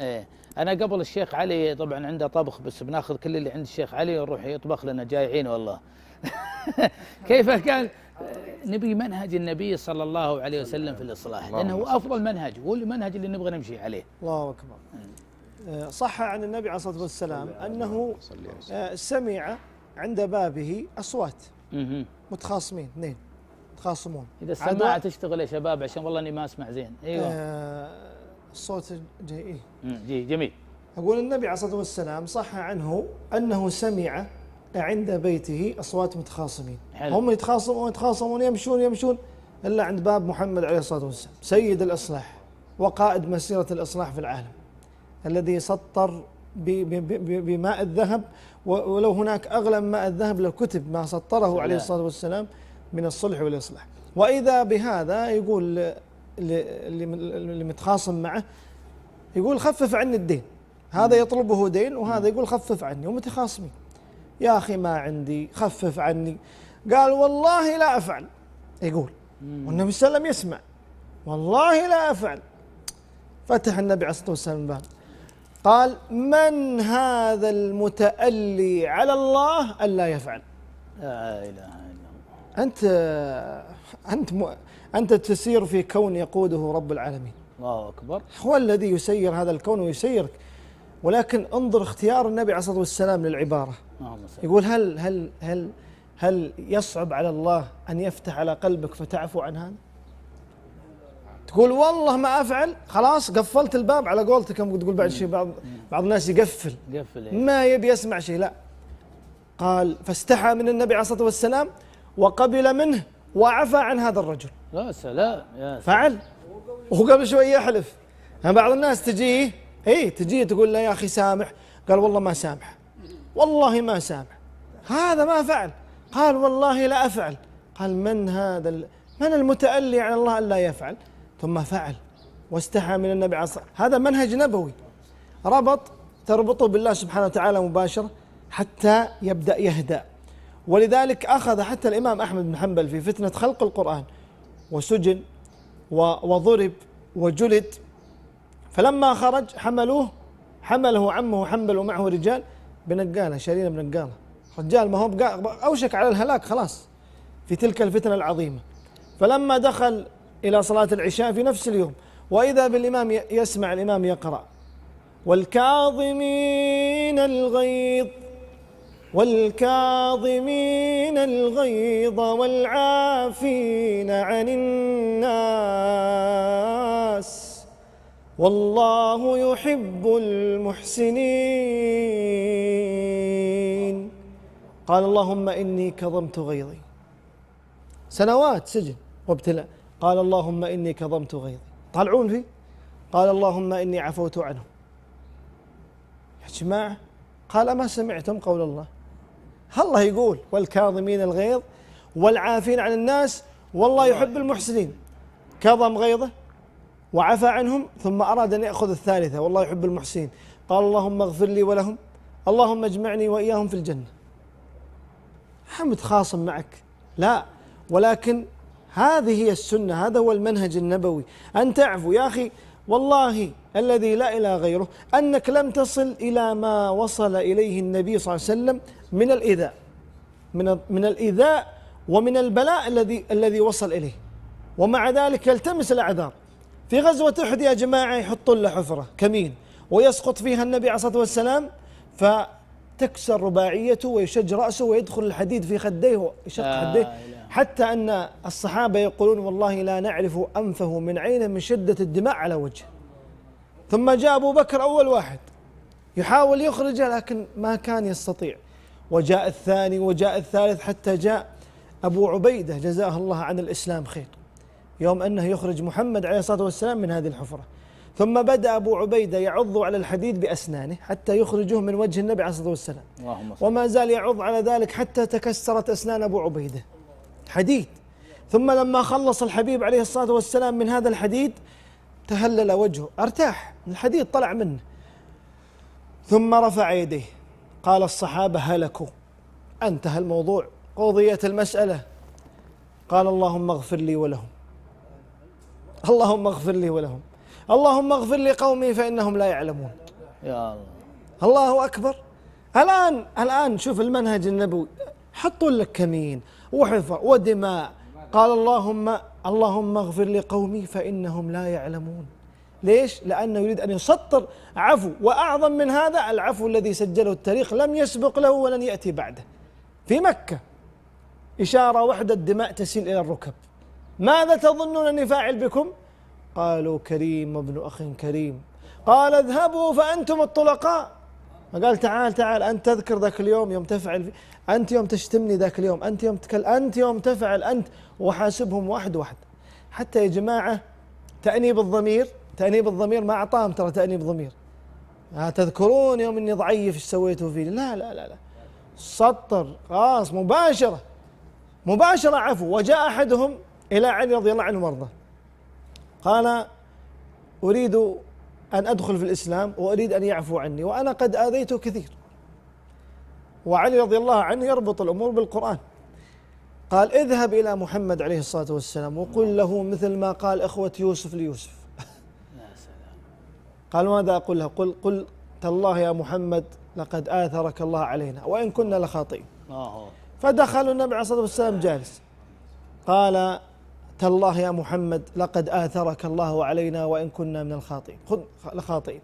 ايه انا قبل الشيخ علي طبعا عنده طبخ بس بناخذ كل اللي عند الشيخ علي ونروح يطبخ لنا جايعين والله كيف كان نبي منهج النبي صلى الله عليه وسلم في الاصلاح لانه هو افضل منهج هو المنهج اللي نبغى نمشي عليه الله اكبر إيه. صح عن النبي عليه الصلاه والسلام انه آه، سمع عند بابه اصوات متخاصمين اثنين متخاصمون اذا السماعه تشتغل يا شباب عشان والله اني ما اسمع زين ايوه آه، الصوت جاي إيه؟ جي جميل أقول النبي عليه الصلاة والسلام صح عنه أنه سمع عند بيته أصوات متخاصمين حلو. هم يتخاصمون يتخاصمون يمشون يمشون إلا عند باب محمد عليه الصلاة والسلام سيد الإصلاح وقائد مسيرة الإصلاح في العالم الذي سطر بماء الذهب ولو هناك أغلى من ماء الذهب لكتب ما سطره عليه الصلاة والسلام من الصلح والإصلاح وإذا بهذا يقول اللي اللي متخاصم معه يقول خفف عني الدين هذا يطلبه دين وهذا يقول خفف عني ومتخاصمين يا أخي ما عندي خفف عني قال والله لا أفعل يقول والنبي صلى الله عليه وسلم يسمع والله لا أفعل فتح النبي عليه الصلاة والسلام الباب قال من هذا المتألي على الله ألا يفعل لا إله أنت أنت أنت تسير في كون يقوده رب العالمين الله أكبر هو الذي يسير هذا الكون ويسيرك ولكن انظر اختيار النبي عليه الصلاة والسلام للعبارة يقول هل هل هل هل يصعب على الله أن يفتح على قلبك فتعفو عن هذا تقول والله ما أفعل خلاص قفلت الباب على قولتك تقول بعد شيء بعض بعض الناس يقفل إيه. ما يبي يسمع شيء لا قال فاستحى من النبي عليه الصلاة والسلام وقبل منه وعفى عن هذا الرجل يا سلام يا سلام فعل وهو قبل شوي يحلف بعض الناس تجيه اي تجيه تقول له يا اخي سامح قال والله ما سامح والله ما سامح هذا ما فعل قال والله لا افعل قال من هذا من المتألي على الله ألا يفعل ثم فعل واستحى من النبي عليه هذا منهج نبوي ربط تربطه بالله سبحانه وتعالى مباشرة حتى يبدأ يهدأ ولذلك أخذ حتى الإمام أحمد بن حنبل في فتنة خلق القرآن وسجن وضرب وجلد فلما خرج حملوه حمله عمه حنبل ومعه رجال بنقالة شارين بنقالة رجال ما هو أوشك على الهلاك خلاص في تلك الفتنة العظيمة فلما دخل إلى صلاة العشاء في نفس اليوم وإذا بالإمام يسمع الإمام يقرأ والكاظمين الغيظ والكاظمين الغيظ والعافين عن الناس والله يحب المحسنين قال اللهم إني كظمت غيظي سنوات سجن وابتلاء قال اللهم إني كظمت غيظي طالعون فيه قال اللهم إني عفوت عنه يا جماعة قال أما سمعتم قول الله الله يقول والكاظمين الغيظ والعافين عن الناس والله يحب المحسنين كظم غيظه وعفى عنهم ثم أراد أن يأخذ الثالثة والله يحب المحسنين قال اللهم اغفر لي ولهم اللهم اجمعني وإياهم في الجنة هم متخاصم معك لا ولكن هذه هي السنة هذا هو المنهج النبوي أن تعفو يا أخي والله الذي لا إله غيره أنك لم تصل إلى ما وصل إليه النبي صلى الله عليه وسلم من الإيذاء من من الإيذاء ومن البلاء الذي الذي وصل إليه ومع ذلك يلتمس الأعذار في غزوة أحد يا جماعة يحطون له حفرة كمين ويسقط فيها النبي عليه الصلاة والسلام فتكسر رباعيته ويشج رأسه ويدخل الحديد في خديه ويشق آه خديه حتى أن الصحابة يقولون والله لا نعرف أنفه من عينه من شدة الدماء على وجهه ثم جاء أبو بكر أول واحد يحاول يخرجه لكن ما كان يستطيع وجاء الثاني وجاء الثالث حتى جاء أبو عبيدة جزاه الله عن الإسلام خير يوم أنه يخرج محمد عليه الصلاة والسلام من هذه الحفرة ثم بدأ أبو عبيدة يعض على الحديد بأسنانه حتى يخرجه من وجه النبي عليه الصلاة والسلام وما زال يعض على ذلك حتى تكسرت أسنان أبو عبيدة حديد ثم لما خلص الحبيب عليه الصلاة والسلام من هذا الحديد تهلل وجهه ارتاح الحديد طلع منه ثم رفع يديه قال الصحابة هلكوا انتهى الموضوع قضيت المسألة قال اللهم اغفر لي ولهم اللهم اغفر لي ولهم اللهم اغفر لقومي فإنهم لا يعلمون يا الله الله أكبر الآن الآن شوف المنهج النبوي حطوا لك كمين وحفر ودماء قال اللهم اللهم اغفر لقومي فإنهم لا يعلمون ليش؟ لأنه يريد أن يسطر عفو وأعظم من هذا العفو الذي سجله التاريخ لم يسبق له ولن يأتي بعده في مكة إشارة وحدة الدماء تسيل إلى الركب ماذا تظنون أني فاعل بكم؟ قالوا كريم وابن أخ كريم قال اذهبوا فأنتم الطلقاء فقال تعال تعال أنت تذكر ذاك اليوم يوم تفعل أنت يوم تشتمني ذاك اليوم أنت يوم تكل أنت يوم تفعل أنت وحاسبهم واحد واحد حتى يا جماعة تأنيب الضمير تأنيب الضمير ما أعطاهم ترى تأنيب ضمير آه، تذكرون يوم إني ضعيف ايش سويتوا فيني لا لا لا لا سطر خلاص مباشرة مباشرة عفو وجاء أحدهم إلى علي رضي الله عنه وارضاه قال أريد أن أدخل في الإسلام وأريد أن يعفو عني وأنا قد آذيته كثير وعلي رضي الله عنه يربط الأمور بالقرآن قال اذهب إلى محمد عليه الصلاة والسلام وقل له مثل ما قال إخوة يوسف ليوسف قال ماذا أقول له قل, قل تالله يا محمد لقد آثرك الله علينا وإن كنا لخاطئين فدخل النبي عليه الصلاة والسلام جالس قال تالله يا محمد لقد آثرك الله علينا وإن كنا من الخاطئين خذ الخاطئين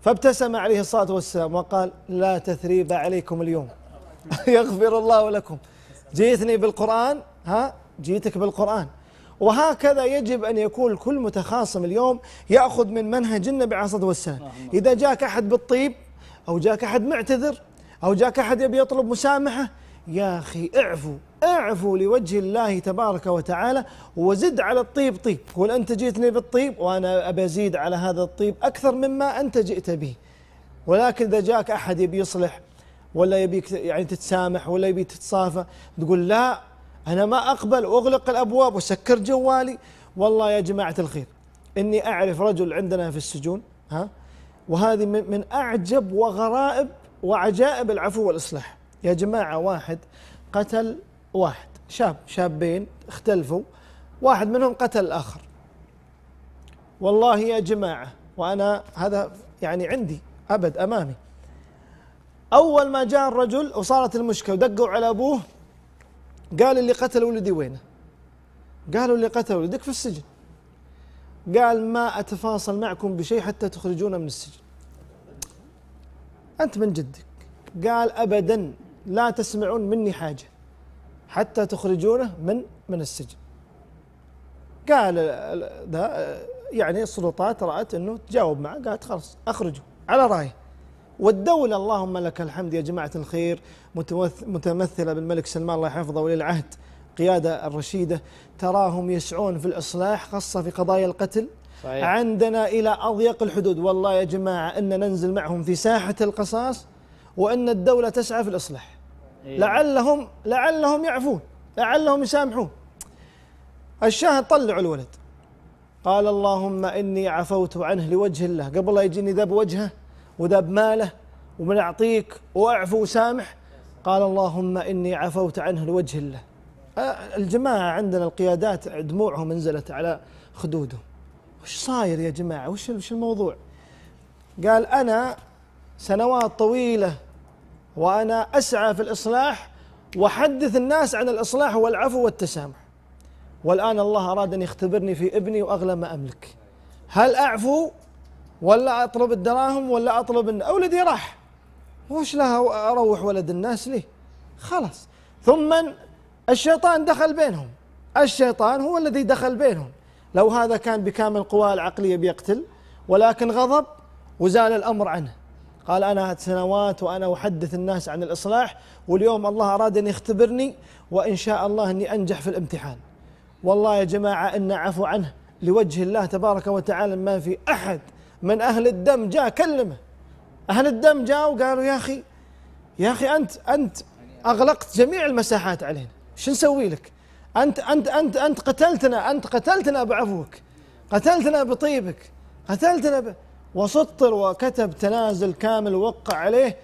فابتسم عليه الصلاة والسلام وقال لا تثريب عليكم اليوم يغفر الله لكم جئتني بالقرآن ها جئتك بالقرآن وهكذا يجب أن يكون كل متخاصم اليوم يأخذ من منهج النبي عليه الصلاة والسلام إذا جاك أحد بالطيب أو جاك أحد معتذر أو جاك أحد يبي يطلب مسامحة يا أخي اعفو اعفو لوجه الله تبارك وتعالى وزد على الطيب طيب قل أنت جئتني بالطيب وأنا أبى أزيد على هذا الطيب أكثر مما أنت جئت به ولكن إذا جاك أحد يبي يصلح ولا يبيك يعني تتسامح ولا يبي تتصافى تقول لا أنا ما أقبل وأغلق الأبواب وسكر جوالي والله يا جماعة الخير إني أعرف رجل عندنا في السجون ها وهذه من أعجب وغرائب وعجائب العفو والإصلاح يا جماعة واحد قتل واحد شاب شابين اختلفوا واحد منهم قتل الآخر والله يا جماعة وأنا هذا يعني عندي أبد أمامي أول ما جاء الرجل وصارت المشكلة ودقوا على أبوه قال اللي قتل ولدي وينه قالوا اللي قتل ولدك في السجن قال ما أتفاصل معكم بشيء حتى تخرجونا من السجن أنت من جدك قال أبدا لا تسمعون مني حاجة حتى تخرجونه من من السجن قال ده يعني السلطات رأت أنه تجاوب معه قالت خلاص أخرجوا على راي والدولة اللهم لك الحمد يا جماعة الخير متمثلة بالملك سلمان الله يحفظه ولي العهد قيادة الرشيدة تراهم يسعون في الإصلاح خاصة في قضايا القتل صحيح. عندنا إلى أضيق الحدود والله يا جماعة أن ننزل معهم في ساحة القصاص وأن الدولة تسعى في الإصلاح إيه. لعلهم لعلهم يعفون لعلهم يسامحون الشاهد طلعوا الولد قال اللهم إني عفوت عنه لوجه الله قبل لا يجيني ذا بوجهه وذا بماله ومن أعطيك وأعفو وسامح قال اللهم إني عفوت عنه لوجه الله الجماعة عندنا القيادات دموعهم نزلت على خدودهم وش صاير يا جماعة وش الموضوع قال أنا سنوات طويلة وأنا أسعى في الإصلاح وحدث الناس عن الإصلاح والعفو والتسامح والآن الله أراد أن يختبرني في ابني وأغلى ما أملك هل أعفو ولا أطلب الدراهم ولا أطلب إن أولدي راح وش لها أروح ولد الناس ليه خلاص ثم الشيطان دخل بينهم الشيطان هو الذي دخل بينهم لو هذا كان بكامل قواه العقلية بيقتل ولكن غضب وزال الأمر عنه قال أنا سنوات وأنا أحدث الناس عن الإصلاح واليوم الله أراد أن يختبرني وإن شاء الله أني أنجح في الامتحان والله يا جماعة إن عفو عنه لوجه الله تبارك وتعالى ما في أحد من أهل الدم جاء كلمه أهل الدم جاءوا قالوا يا أخي يا أخي أنت أنت أغلقت جميع المساحات علينا شو نسوي لك أنت أنت أنت أنت قتلتنا أنت قتلتنا بعفوك قتلتنا بطيبك قتلتنا ب... وسطر وكتب تنازل كامل ووقع عليه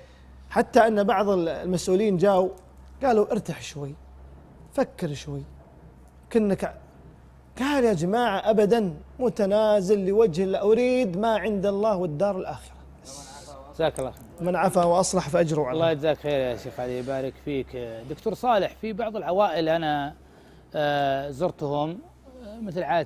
حتى أن بعض المسؤولين جاوا قالوا ارتح شوي فكر شوي كنك قال يا جماعة أبدا متنازل لوجه الله أريد ما عند الله والدار الآخرة جزاك الله خير من عفا واصلح فاجره على الله يجزاك خير يا شيخ علي يبارك فيك دكتور صالح في بعض العوائل انا آه، زرتهم آه، مثل عاده